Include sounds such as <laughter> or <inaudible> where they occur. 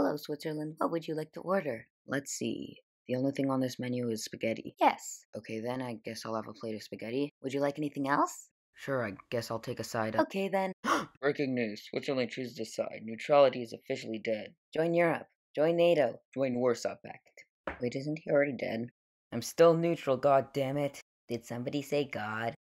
Hello, Switzerland. What would you like to order? Let's see. The only thing on this menu is spaghetti. Yes. Okay, then I guess I'll have a plate of spaghetti. Would you like anything else? Sure, I guess I'll take a side of. Okay, then. <gasps> Breaking news Switzerland chooses a side. Neutrality is officially dead. Join Europe. Join NATO. Join Warsaw Pact. Wait, isn't he already dead? I'm still neutral, god damn it. Did somebody say god?